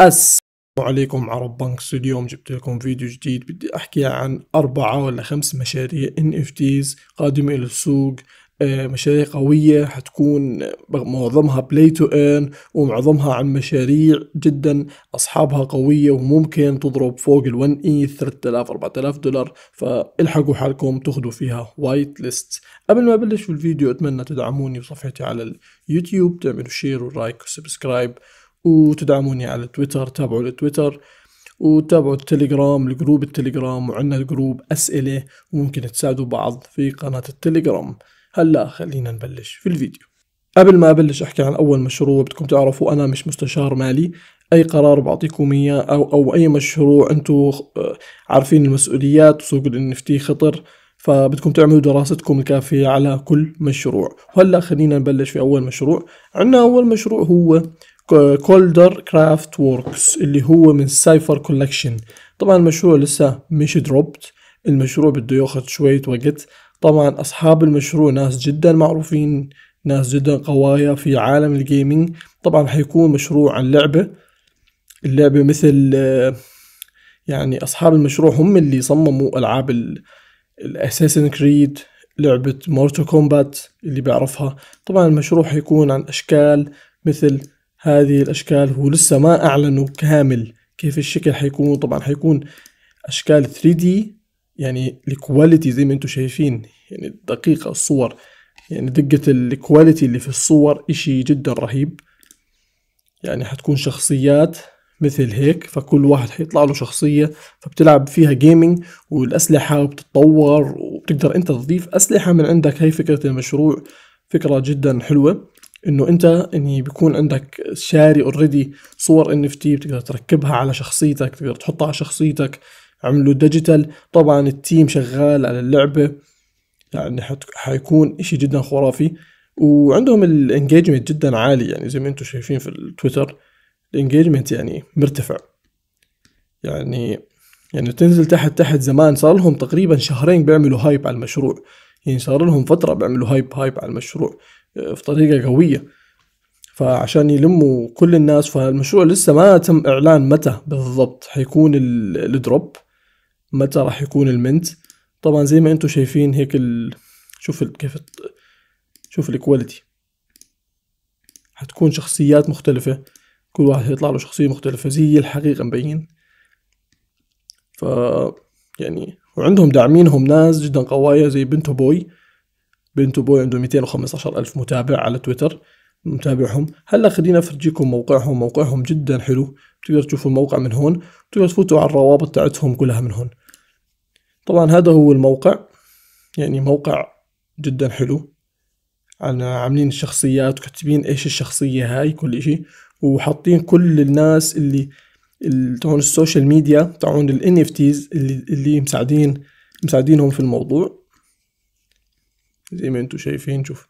السلام عليكم عرب بنك ستوديو جبت لكم فيديو جديد بدي احكي عن اربعة ولا خمس مشاريع ان اف تيز قادمة الى السوق آه، مشاريع قوية حتكون معظمها بلاي تو ايرن ومعظمها عن مشاريع جدا أصحابها قوية وممكن تضرب فوق ال1 اي 3000 4000 دولار فالحقوا حالكم تاخذوا فيها وايت ليست قبل ما أبلش بالفيديو أتمنى تدعموني بصفحتي على اليوتيوب تعملوا شير ولايك وسبسكرايب وتدعموني على تويتر تابعوا التويتر وتابعوا التليجرام الجروب التليجرام وعندنا الجروب أسئلة وممكن تساعدوا بعض في قناة التليجرام هلا خلينا نبلش في الفيديو قبل ما أبلش أحكي عن أول مشروع بدكم تعرفوا أنا مش مستشار مالي أي قرار بعطيكم إياه أو, أو أي مشروع أنتوا آه، عارفين المسؤوليات وسوق النفتي خطر فبدكم تعملوا دراستكم الكافية على كل مشروع وهلا خلينا نبلش في أول مشروع عنا أول مشروع هو كولدر كرافت ووركس اللي هو من سايفر كولكشن طبعا المشروع لسه مش دروبت المشروع بده ياخد شوية وقت طبعا أصحاب المشروع ناس جدا معروفين ناس جدا قوايا في عالم الجيمنج طبعا حيكون مشروع عن لعبة اللعبة مثل يعني أصحاب المشروع هم اللي صمموا ألعاب الأساسن كريد لعبة مورتو كومبات اللي بيعرفها طبعا المشروع حيكون عن أشكال مثل هذه الأشكال هو لسه ما أعلنوا كامل كيف الشكل حيكون طبعا حيكون أشكال 3D يعني الكواليتي زي ما انتم شايفين يعني دقيقة الصور يعني دقة الكواليتي اللي في الصور إشي جدا رهيب يعني حتكون شخصيات مثل هيك فكل واحد حيطلع له شخصية فبتلعب فيها جيمنج والأسلحة وبتتطور وبتقدر أنت تضيف أسلحة من عندك هي فكرة المشروع فكرة جدا حلوة انه انت اني بيكون عندك شاري اوريدي صور ان اف تي بتقدر تركبها على شخصيتك تقدر تحطها على شخصيتك عملوا ديجيتال طبعا التيم شغال على اللعبه يعني حيكون اشي جدا خرافي وعندهم الانجيجمنت جدا عالي يعني زي ما انتم شايفين في التويتر الانجيجمنت يعني مرتفع يعني يعني تنزل تحت تحت زمان صار لهم تقريبا شهرين بيعملوا هايب على المشروع يعني صار لهم فترة بيعملوا هايب هايب على المشروع في طريقه قويه فعشان يلموا كل الناس فالمشروع لسه ما تم اعلان متى بالضبط حيكون الدروب متى راح يكون المنت طبعا زي ما انتم شايفين هيك ال... شوف ال... كيف شوف الكواليتي حتكون شخصيات مختلفة كل واحد هيطلع له شخصية مختلفة زي الحقيقة مبين ف يعني وعندهم داعمينهم ناس جدا قوايه زي بنتو بوي بنتو بوي عنده 215 ألف متابع على تويتر متابعهم هلا خلينا افرجيكم موقعهم موقعهم جدا حلو بتقدر تشوفوا الموقع من هون بتقدر تفوتوا على الروابط تاعتهم كلها من هون طبعا هذا هو الموقع يعني موقع جدا حلو أنا عاملين الشخصيات وكاتبين ايش الشخصية هاي كل اشي وحاطين كل الناس اللي تاعون السوشيال ميديا تاعون ال NFTs اللي اللي مساعدين مساعدينهم في الموضوع زي ما انتم شايفين شوف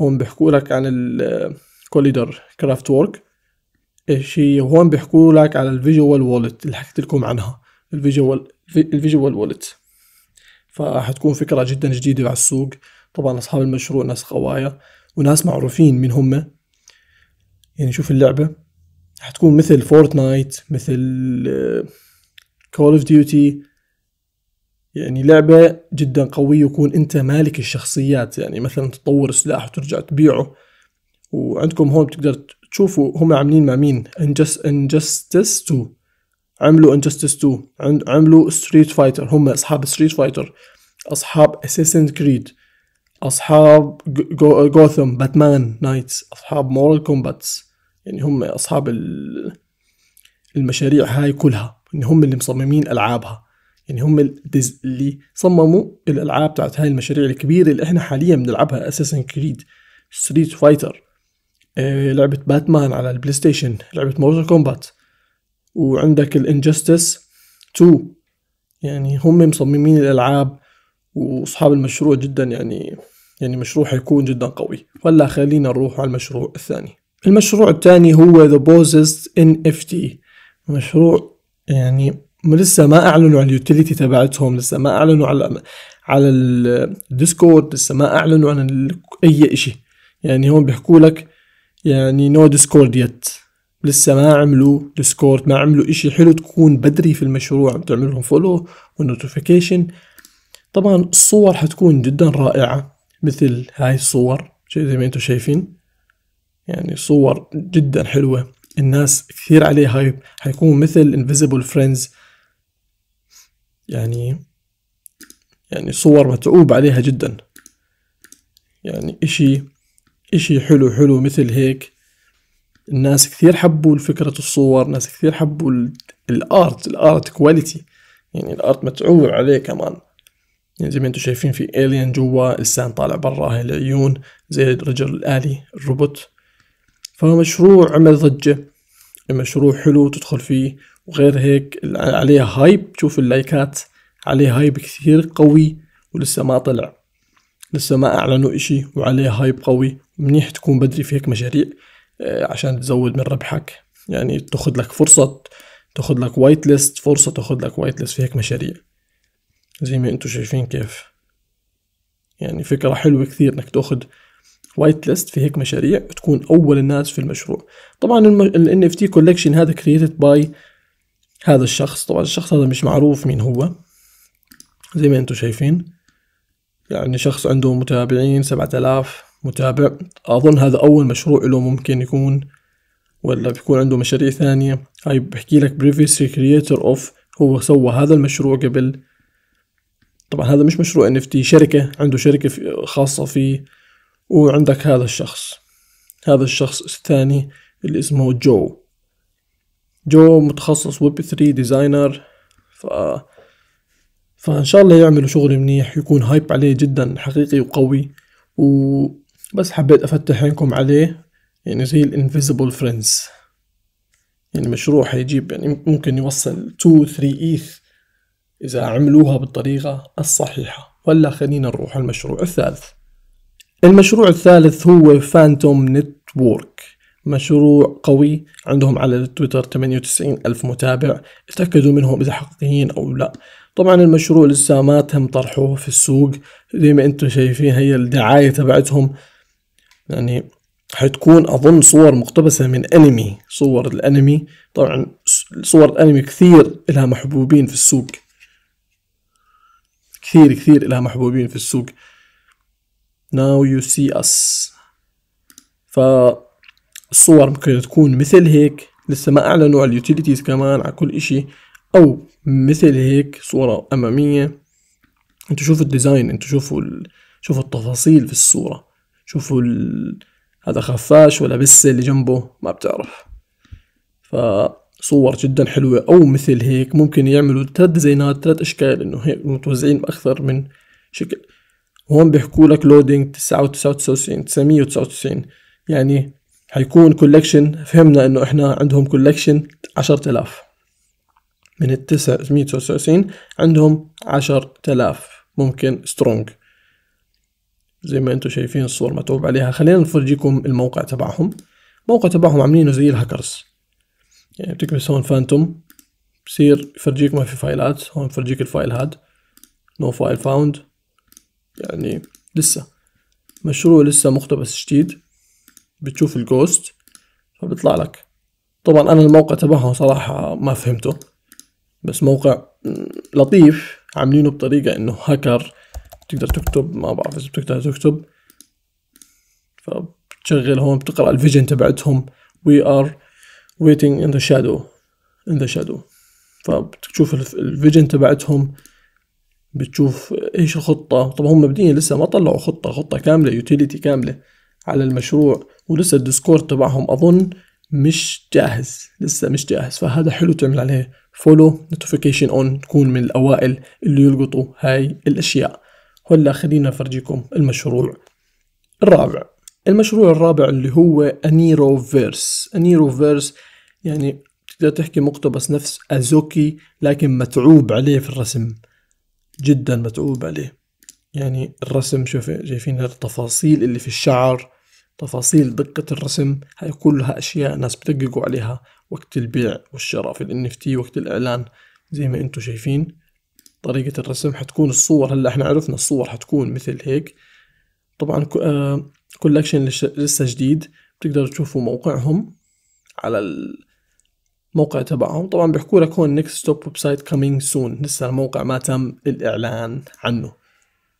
هون بيحكوا لك عن الكوليدر كرافت وورك ايش هي هون بيحكوا لك على الفيجوال والت اللي حكيت لكم عنها الفيجوال الفيجوال والت فحتكون فكرة جدا جديدة على السوق طبعا أصحاب المشروع ناس قوايا وناس معروفين من هم يعني شوف اللعبة حتكون مثل فورتنايت مثل كول اوف ديوتي يعني لعبة جدا قوية ويكون انت مالك الشخصيات يعني مثلا تطور سلاح وترجع تبيعه وعندكم هون بتقدر تشوفوا هم عاملين مع مين انجس انجستس 2 عملوا انجستس 2 عملوا ستريت فايتر هم اصحاب ستريت فايتر اصحاب اساسن كريد اصحاب جوثم باتمان نايتس اصحاب مورال كومباتس يعني هم اصحاب المشاريع هاي كلها ان يعني هم اللي مصممين العابها يعني هم اللي صمموا الالعاب بتاعت هاي المشاريع الكبيره اللي احنا حاليا بنلعبها اساسن كريد ستريت فايتر لعبه باتمان على البلاي ستيشن لعبه مورتال كومبات وعندك الانجستس 2 يعني هم مصممين الالعاب واصحاب المشروع جدا يعني يعني مشروع حيكون جدا قوي ولا خلينا نروح على المشروع الثاني المشروع الثاني هو ذا بوزست ان اف تي مشروع يعني لسه ما اعلنوا عن اليوتيليتي تبعتهم لسه ما اعلنوا على على الديسكورد لسه ما اعلنوا عن اي شيء يعني هون بيحكوا لك يعني نو ديسكورد يت لسه ما عملوا ديسكورد ما عملوا اشي حلو تكون بدري في المشروع عم تعمل لهم فولو ونوتيفيكيشن طبعا الصور حتكون جدا رائعة مثل هاي الصور زي ما انتم شايفين يعني صور جدا حلوة الناس كثير عليه هايب حيكون مثل انفيزبل فريندز يعني يعني صور متعوب عليها جدا يعني إشي إشي حلو حلو مثل هيك الناس كثير حبوا فكرة الصور ناس كثير حبوا الارت الارت كواليتي يعني الارت متعوب عليه كمان يعني زي ما انتم شايفين في الين جوا لسان طالع برا هاي العيون زي الرجل الالي الروبوت فهو مشروع عمل ضجة مشروع حلو تدخل فيه وغير هيك عليه هايب تشوف اللايكات عليه هايب كثير قوي ولسه ما طلع لسه ما اعلنوا اشي وعليه هايب قوي منيح تكون بدري في هيك مشاريع آه، عشان تزود من ربحك يعني تاخذ لك فرصة تاخذ لك وايت ليست فرصة تاخذ لك وايت ليست في هيك مشاريع زي ما انتم شايفين كيف يعني فكرة حلوة كثير انك تاخذ وايت ليست في هيك مشاريع تكون اول الناس في المشروع طبعا ال NFT collection هذا created by هذا الشخص طبعا الشخص هذا مش معروف مين هو زي ما انتم شايفين يعني شخص عنده متابعين سبعة آلاف متابع أظن هذا أول مشروع له ممكن يكون ولا بيكون عنده مشاريع ثانية هاي بحكي لك بريفيسي كرييتر أوف هو سوى هذا المشروع قبل طبعا هذا مش مشروع ان شركة عنده شركة خاصة فيه وعندك هذا الشخص هذا الشخص الثاني اللي اسمه جو جو متخصص ويب 3 ديزاينر ف فان شاء الله يعملوا شغل منيح يكون هايب عليه جدا حقيقي وقوي وبس حبيت افتح عينكم عليه يعني زي الانفيزبل فريندز يعني مشروع حيجيب يعني ممكن يوصل 2 3 ايث اذا عملوها بالطريقه الصحيحه ولا خلينا نروح المشروع الثالث المشروع الثالث هو فانتوم نتورك مشروع قوي عندهم على تويتر 98 ألف متابع اتأكدوا منهم إذا حقيقيين أو لا طبعا المشروع لسه ما تم طرحه في السوق زي ما انتم شايفين هي الدعاية تبعتهم يعني حتكون أظن صور مقتبسة من أنمي صور الأنمي طبعا صور الأنمي كثير لها محبوبين في السوق كثير كثير لها محبوبين في السوق now you see us ف الصور ممكن تكون مثل هيك لسه ما اعلنوا على اليوتيليتيز كمان على كل اشي او مثل هيك صورة امامية انتو شوفوا الديزاين انتو شوفوا ال... شوفوا التفاصيل في الصورة شوفوا ال... هذا خفاش ولا بس اللي جنبه ما بتعرف فصور جدا حلوة او مثل هيك ممكن يعملوا ثلاث ديزاينات ثلاث اشكال انه هيك متوزعين باكثر من شكل هون بيحكوا لك لودينج وتسعة 999 يعني حيكون كولكشن فهمنا انه احنا عندهم كولكشن 10000 من ال 999 عندهم 10000 ممكن سترونج زي ما انتم شايفين الصور متعوب عليها خلينا نفرجيكم الموقع تبعهم الموقع تبعهم عاملينه زي الهاكرز يعني بتكبس هون فانتوم بصير يفرجيك ما في فايلات هون بفرجيك الفايل هاد نو فايل فاوند يعني لسه مشروع لسه مقتبس جديد بتشوف الجوست فبيطلع لك طبعا انا الموقع تبعهم صراحة ما فهمته بس موقع لطيف عاملينه بطريقة انه هاكر بتقدر تكتب ما بعرف اذا بتقدر تكتب فبتشغل هون بتقرأ الفيجن تبعتهم وي ار ويتنج ان ذا شادو ان ذا شادو فبتشوف الفيجن تبعتهم بتشوف ايش الخطة طب هم مبدئيا لسه ما طلعوا خطة خطة كاملة يوتيليتي كاملة على المشروع ولسه الديسكورد تبعهم اظن مش جاهز لسه مش جاهز فهذا حلو تعمل عليه فولو نوتيفيكيشن اون تكون من الاوائل اللي يلقطوا هاي الاشياء هلا خلينا افرجيكم المشروع الرابع المشروع الرابع اللي هو انيرو فيرس انيرو فيرس يعني تقدر تحكي مقتبس نفس ازوكي لكن متعوب عليه في الرسم جدا متعوب عليه يعني الرسم شوف شايفين التفاصيل اللي في الشعر تفاصيل دقة الرسم هاي كلها أشياء ناس بتدققوا عليها وقت البيع والشراء في ال NFT وقت الإعلان زي ما انتم شايفين طريقة الرسم حتكون الصور هلا احنا عرفنا الصور حتكون مثل هيك طبعا كولكشن آه، لسه جديد بتقدروا تشوفوا موقعهم على الموقع تبعهم طبعا بيحكوا لك هون next ستوب ويب سايت كامينج لسه الموقع ما تم الإعلان عنه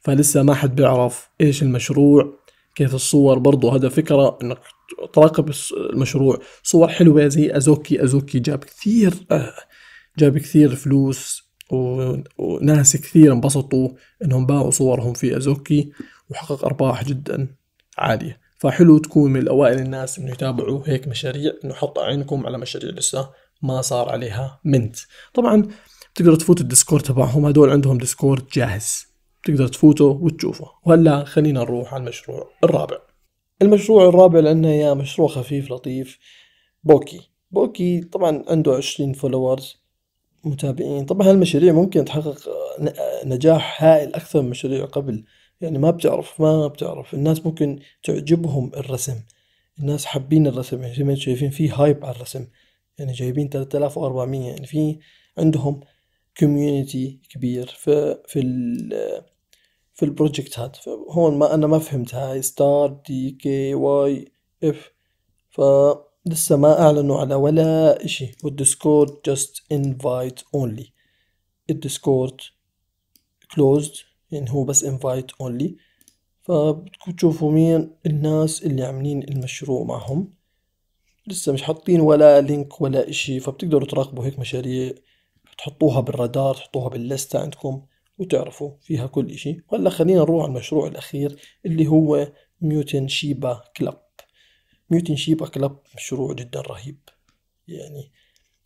فلسه ما حد بيعرف ايش المشروع كيف الصور برضو هذا فكرة انك تراقب المشروع صور حلوة زي ازوكي ازوكي جاب كثير آه، جاب كثير فلوس وناس كثير انبسطوا انهم باعوا صورهم في ازوكي وحقق ارباح جدا عالية فحلو تكون من الاوائل الناس انه يتابعوا هيك مشاريع انه حط عينكم على مشاريع لسه ما صار عليها منت طبعا بتقدر تفوت الديسكورد تبعهم هدول عندهم ديسكورد جاهز تقدر تفوته وتشوفه وهلا خلينا نروح على المشروع الرابع المشروع الرابع لأنه يا مشروع خفيف لطيف بوكي بوكي طبعا عنده عشرين فولورز متابعين طبعا هالمشاريع ممكن تحقق نجاح هائل أكثر من مشاريع قبل يعني ما بتعرف ما بتعرف الناس ممكن تعجبهم الرسم الناس حابين الرسم يعني شايفين في هايب على الرسم يعني جايبين 3400 يعني في عندهم كوميونتي كبير في في في البروجكت هذا فهون ما أنا ما فهمت هاي ستار دي كي واي اف ف لسه ما أعلنوا على ولا إشي والديسكورد جاست انفايت اونلي الديسكورد كلوزد يعني هو بس invite اونلي فبتشوفوا مين الناس اللي عاملين المشروع معهم لسه مش حاطين ولا لينك ولا إشي فبتقدروا تراقبوا هيك مشاريع تحطوها بالرادار تحطوها باللستة عندكم وتعرفوا فيها كل إشي هلا خلينا نروح على المشروع الأخير اللي هو ميوتن شيبا كلاب ميوتن شيبا كلاب مشروع جدا رهيب يعني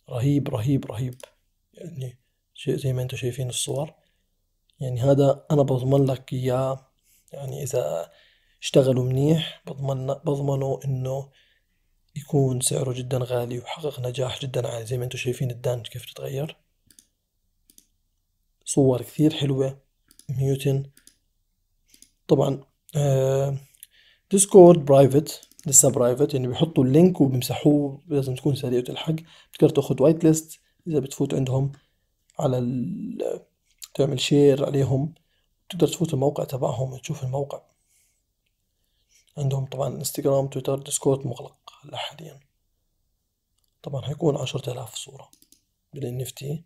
رهيب رهيب رهيب يعني شيء زي ما انتم شايفين الصور يعني هذا أنا بضمن لك إياه يعني إذا اشتغلوا منيح بضمن بضمنوا إنه يكون سعره جدا غالي وحقق نجاح جدا عالي زي ما انتم شايفين الدانج كيف تتغير صور كثير حلوة ميوتن طبعا ديسكورد آه، برايفت لسه برايفت يعني بيحطوا اللينك وبيمسحوه لازم تكون سريع وتلحق بتقدر تاخد وايت ليست اذا بتفوت عندهم على ال... تعمل شير عليهم تقدر تفوت الموقع تبعهم وتشوف الموقع عندهم طبعا انستغرام تويتر ديسكورد مغلق هلا حاليا طبعا حيكون عشرة آلاف صورة بالنفتي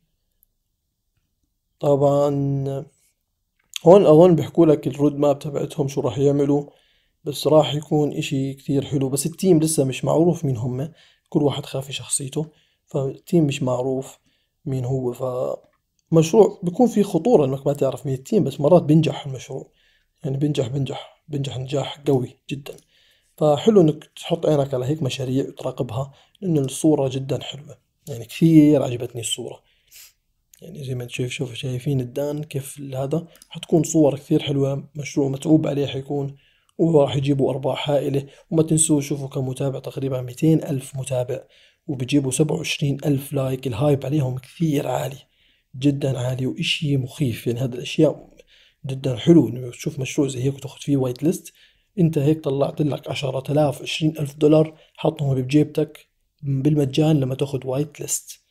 طبعا هون اظن بيحكوا لك الرود ماب تبعتهم شو راح يعملوا بس راح يكون اشي كتير حلو بس التيم لسه مش معروف مين هم كل واحد خافي شخصيته فالتيم مش معروف مين هو فمشروع بيكون فيه خطورة انك ما تعرف مين التيم بس مرات بينجح المشروع يعني بينجح بينجح بينجح نجاح قوي جدا فحلو انك تحط عينك على هيك مشاريع وتراقبها لان الصورة جدا حلوة يعني كثير عجبتني الصورة يعني زي ما تشوف شايف شوف شايفين الدان كيف هذا حتكون صور كثير حلوة مشروع متعوب عليه حيكون وراح يجيبوا أرباح هائلة وما تنسوا شوفوا كم متابع تقريبا 200 ألف متابع وبيجيبوا 27 ألف لايك الهايب عليهم كثير عالي جدا عالي وإشي مخيف يعني هذا الأشياء جدا حلو انه تشوف مشروع زي هيك وتاخذ فيه وايت ليست انت هيك طلعت لك 10000 20000 دولار حطهم بجيبتك بالمجان لما تاخذ وايت ليست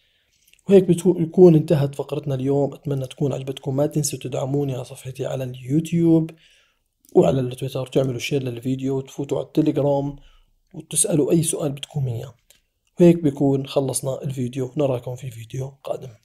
وهيك بتكون انتهت فقرتنا اليوم أتمنى تكون عجبتكم ما تنسوا تدعموني على صفحتي على اليوتيوب وعلى التويتر تعملوا شير للفيديو وتفوتوا على التليجرام وتسألوا أي سؤال بدكم إياه وهيك بيكون خلصنا الفيديو نراكم في فيديو قادم